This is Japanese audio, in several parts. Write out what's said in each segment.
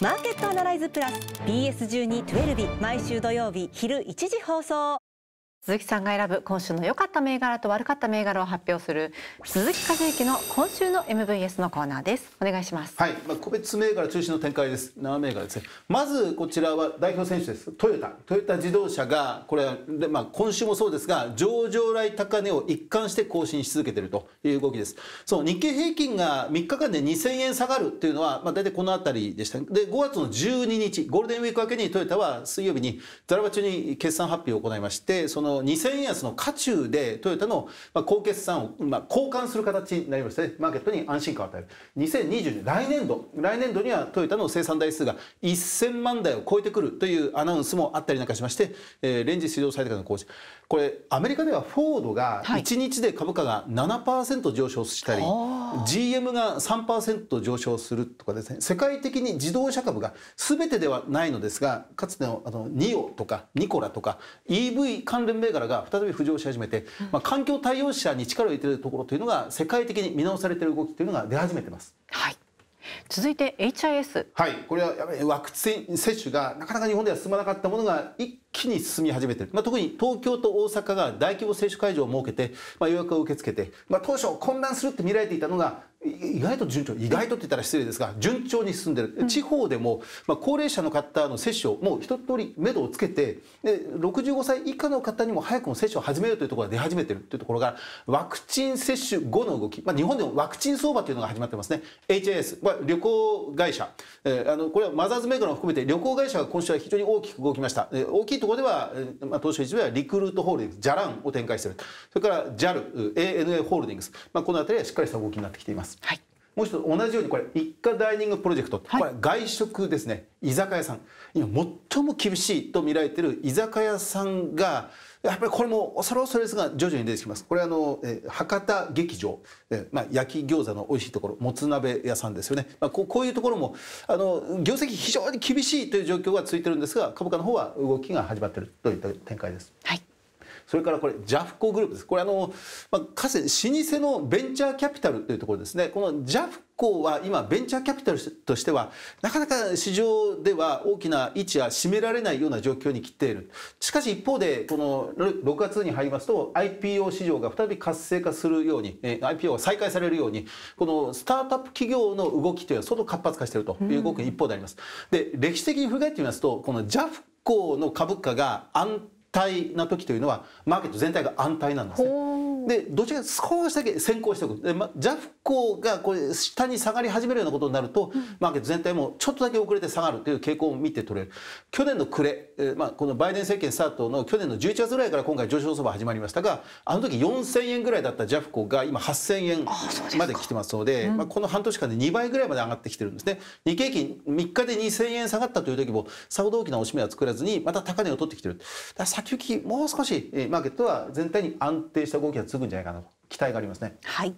マーケットアナライズプラス BS12-12 毎週土曜日昼1時放送鈴木さんが選ぶ今週の良かった銘柄と悪かった銘柄を発表する鈴木和之の今週の MVS のコーナーですお願いしますはい、まあ、個別銘柄中心の展開です7銘柄ですねまずこちらは代表選手ですトヨタトヨタ自動車がこれでまあ今週もそうですが上場来高値を一貫して更新し続けているという動きですそう日経平均が3日間で2000円下がるというのはまあ大体この辺りでしたで5月の12日ゴールデンウィーク明けにトヨタは水曜日にザラバ中に決算発表を行いましてそのの2000円安の渦中でトヨタの、まあ、高決算を、まあ、交換する形になりまして、ね、マーケットに安心感を与える2020年来年度来年度にはトヨタの生産台数が1000万台を超えてくるというアナウンスもあったりなんかしまして、えー、連日市場最高の工事これアメリカではフォードが1日で株価が7%上昇したり、はい GM が3%上昇するとかですね世界的に自動車株が全てではないのですがかつてのあのニオとかニコラとか EV 関連銘柄が再び浮上し始めて、まあ、環境対応者に力を入れているところというのが世界的に見直されている動きというのが出始めてます。はい続いて HIS はいこれはやっぱりワクチン接種がなかなか日本では進まなかったものが一気に進み始めてる、まあ、特に東京と大阪が大規模接種会場を設けて、まあ、予約を受け付けて、まあ、当初混乱するって見られていたのが意外と順調意外とって言ったら失礼ですが順調に進んでる、地方でも、まあ、高齢者の方の接種をもう一通り目処をつけてで65歳以下の方にも早くも接種を始めようというところが出始めてるというところがワクチン接種後の動き、まあ、日本でもワクチン相場というのが始まってますね HIS、まあ、旅行会社、えー、あのこれはマザーズメーカーも含めて旅行会社が今週は非常に大きく動きました、えー、大きいところでは、まあ、東証一部はリクルートホールディングス、ジャランを展開している。それから JAL、ANA ホールディングス、まあ、この辺りはしっかりした動きになってきています。はいもう一つ同じようにこれ一家ダイニングプロジェクト、はい、これ外食ですね居酒屋さん今最も厳しいと見られている居酒屋さんがやっぱりこれも恐れ恐れですが徐々に出てきますこれあの、え博多劇場、えまあ、焼き餃子の美味しいところもつ鍋屋さんですよね、まあ、こういうところもあの業績非常に厳しいという状況が続いてるんですが株価の方は動きが始まってるといった展開です。はいそれからこれジャフコグループですこれあの、まあ、かつて老舗のベンチャーキャピタルというところですねこのジャフコは今ベンチャーキャピタルとしてはなかなか市場では大きな位置は占められないような状況に来ているしかし一方でこの6月に入りますと IPO 市場が再び活性化するように IPO が再開されるようにこのスタートアップ企業の動きというのは相当活発化しているという動き一方であります。で歴史的に振り返ってみますとこの JAF 行の株価が安泰な時というのはマーケット全体が安泰なんですね。でどちらか少しだけ先行しておくで、ま、ジャフ個がこれ下に下がり始めるようなことになると、マーケット全体もちょっとだけ遅れて下がるという傾向を見て取れる去年の暮れ、えー、まあ、このバイデン政権スタートの去年の11月ぐらいから今回上昇相場始まりましたがあの時4000円ぐらいだったジャフコが今8000円まで来てますので、うん、まあ、この半年間で2倍ぐらいまで上がってきてるんですね日経平均3日で2000円下がったという時もさほど大きなおし目は作らずにまた高値を取ってきてる先行きもう少し、えー、マーケットは全体に安定した動きが続くんじゃないかなと期待がありますね。はい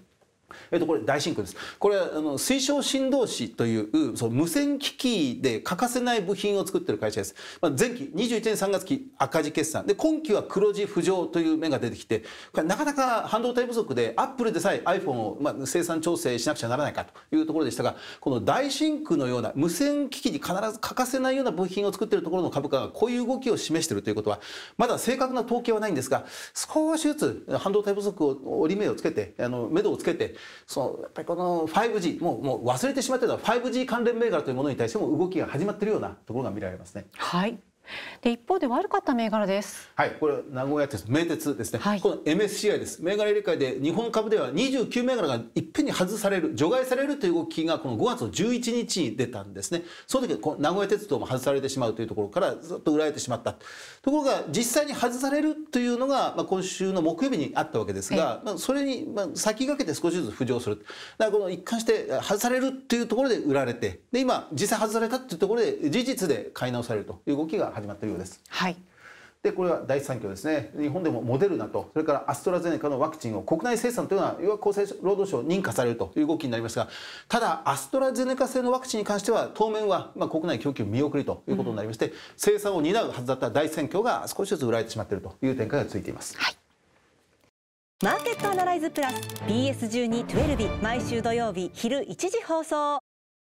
えっと、これ大進空ですこれはあの水晶振動子というその無線機器で欠かせない部品を作ってる会社です、まあ、前期21年3月期赤字決算で今期は黒字浮上という面が出てきてこれなかなか半導体不足でアップルでさえ iPhone を、まあ、生産調整しなくちゃならないかというところでしたがこの大真空のような無線機器に必ず欠かせないような部品を作ってるところの株価がこういう動きを示しているということはまだ正確な統計はないんですが少しずつ半導体不足を折り目をつけてあの目処をつけてそのやっぱりこの 5G もうもう忘れてしまってた 5G 関連銘柄というものに対しても動きが始まっているようなところが見られますね。はいで一方で悪かった銘柄です。はい、これ名古屋鉄名鉄ですね。はい、この MSCI です。銘柄入れ替えで日本株では29銘柄がいっぺんに外される除外されるという動きがこの5月の11日に出たんですね。その時この名古屋鉄道も外されてしまうというところからずっと売られてしまった。ところが実際に外されるというのがまあ今週の木曜日にあったわけですが、まあそれにまあ先駆けて少しずつ浮上する。だからこの一貫して外されるというところで売られて、で今実際外されたというところで事実で買い直されるという動きが始まっているようです。はいでこれは第一産業ですね日本でもモデルナとそれからアストラゼネカのワクチンを国内生産というのは要は厚生労働省認可されるという動きになりますがただアストラゼネカ製のワクチンに関しては当面は、まあ、国内供給見送りということになりまして、うん、生産を担うはずだった第一選挙が少しずつ売られてしまっているという展開が続いています。はいマーケットアナライズプラス BS12-12 毎週土曜日昼1時放送